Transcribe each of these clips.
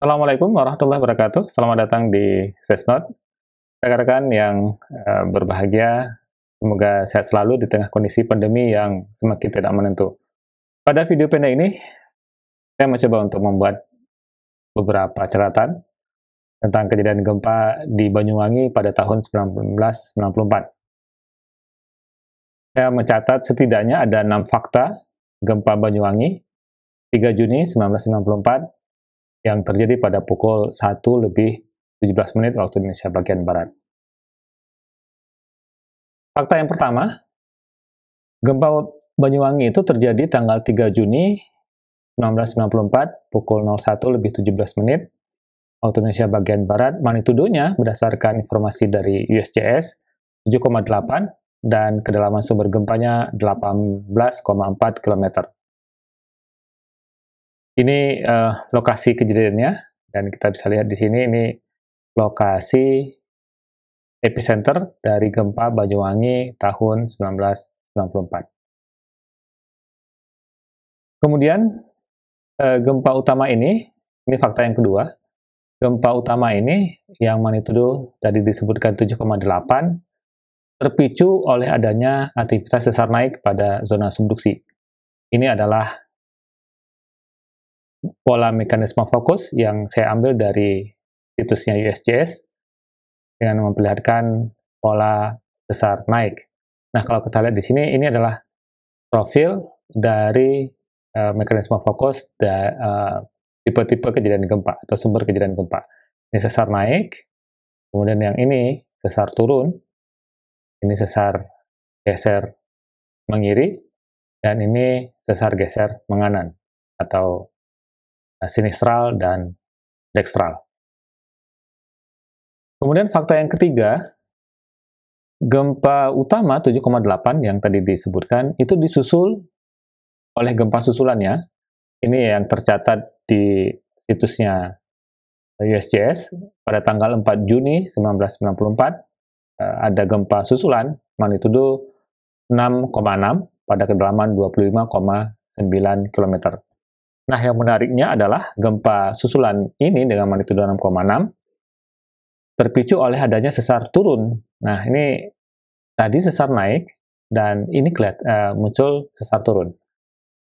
Assalamualaikum warahmatullahi wabarakatuh. Selamat datang di Sesnot. Rekan-rekan yang eh, berbahagia, semoga sehat selalu di tengah kondisi pandemi yang semakin tidak menentu. Pada video pendek ini, saya mencoba untuk membuat beberapa catatan tentang kejadian gempa di Banyuwangi pada tahun 1994. Saya mencatat setidaknya ada enam fakta gempa Banyuwangi 3 Juni 1994 yang terjadi pada pukul 1 lebih 17 menit waktu Indonesia bagian Barat. Fakta yang pertama, gempa Banyuwangi itu terjadi tanggal 3 Juni 1994 pukul 01 lebih 17 menit waktu Indonesia bagian Barat. Magnitudonya berdasarkan informasi dari USGS 7,8 dan kedalaman sumber gempanya 18,4 km. Ini uh, lokasi kejadiannya dan kita bisa lihat di sini ini lokasi epicenter dari gempa Banyuwangi tahun 1994. Kemudian, uh, gempa utama ini, ini fakta yang kedua, gempa utama ini yang magnitudo tadi disebutkan 7,8 terpicu oleh adanya aktivitas sesar naik pada zona subduksi. Ini adalah pola mekanisme fokus yang saya ambil dari situsnya USGS dengan memperlihatkan pola besar naik. Nah, kalau kita lihat di sini, ini adalah profil dari uh, mekanisme fokus tipe eh, tipe-tipe kejadian gempa atau sumber kejadian gempa. Ini sesar naik, kemudian yang ini sesar turun, ini sesar geser mengiri, dan ini sesar geser menganan atau Eh, sinistral, dan dextral. Kemudian fakta yang ketiga, gempa utama 7,8 yang tadi disebutkan itu disusul oleh gempa susulannya. Ini yang tercatat di situsnya USGS pada tanggal 4 Juni 1994 eh, ada gempa susulan magnitudo 6,6 pada kedalaman 25,9 km. Nah, yang menariknya adalah gempa susulan ini dengan magnitudo 6,6 terpicu oleh adanya sesar turun. Nah, ini tadi sesar naik dan ini kelihat uh, muncul sesar turun.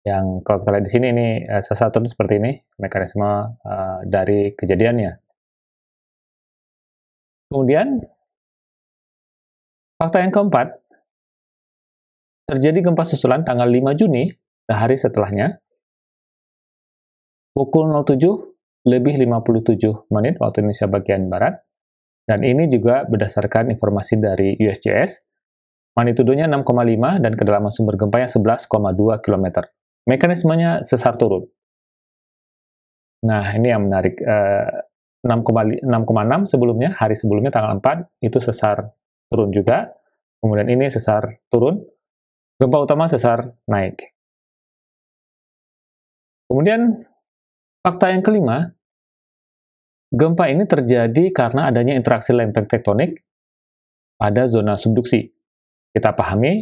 Yang kalau kita lihat di sini ini uh, eh, sesar turun seperti ini mekanisme uh, dari kejadiannya. Kemudian fakta yang keempat terjadi gempa susulan tanggal 5 Juni sehari setelahnya pukul 07 lebih 57 menit waktu Indonesia bagian Barat. Dan ini juga berdasarkan informasi dari USGS. Magnitudonya 6,5 dan kedalaman sumber gempa yang 11,2 km. Mekanismenya sesar turun. Nah, ini yang menarik. 6,6 eh, sebelumnya, hari sebelumnya tanggal 4, itu sesar turun juga. Kemudian ini sesar turun. Gempa utama sesar naik. Kemudian Fakta yang kelima, gempa ini terjadi karena adanya interaksi lempeng tektonik pada zona subduksi. Kita pahami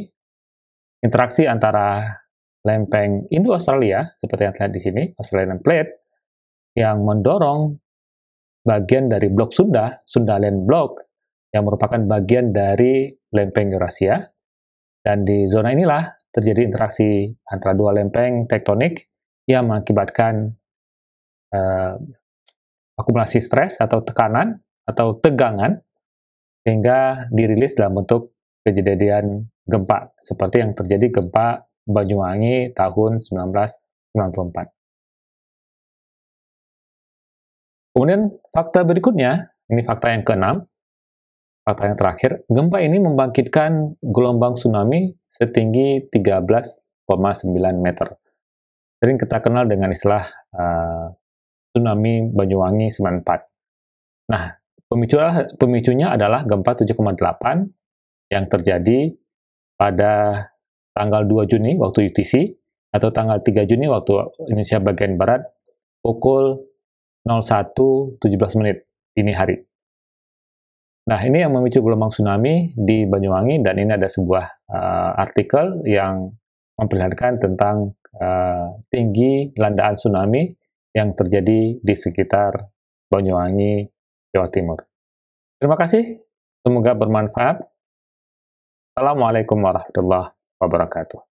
interaksi antara lempeng Indo-Australia, seperti yang terlihat di sini, Australian Plate, yang mendorong bagian dari blok Sunda, Sunda Land Block, yang merupakan bagian dari lempeng Eurasia. Dan di zona inilah terjadi interaksi antara dua lempeng tektonik yang mengakibatkan uh, akumulasi stres atau tekanan atau tegangan sehingga dirilis dalam bentuk kejadian gempa seperti yang terjadi gempa Banyuwangi tahun 1994. Kemudian fakta berikutnya, ini fakta yang keenam, fakta yang terakhir, gempa ini membangkitkan gelombang tsunami setinggi 13,9 meter. Sering kita kenal dengan istilah uh, tsunami Banyuwangi 94. Nah, pemicunya, pemicunya adalah gempa 7,8 yang terjadi pada tanggal 2 Juni waktu UTC atau tanggal 3 Juni waktu Indonesia bagian Barat pukul 01.17 menit ini hari. Nah, ini yang memicu gelombang tsunami di Banyuwangi dan ini ada sebuah uh, artikel yang memperlihatkan tentang uh, tinggi landaan tsunami yang terjadi di sekitar Banyuwangi, Jawa Timur. Terima kasih, semoga bermanfaat. Assalamualaikum warahmatullahi wabarakatuh.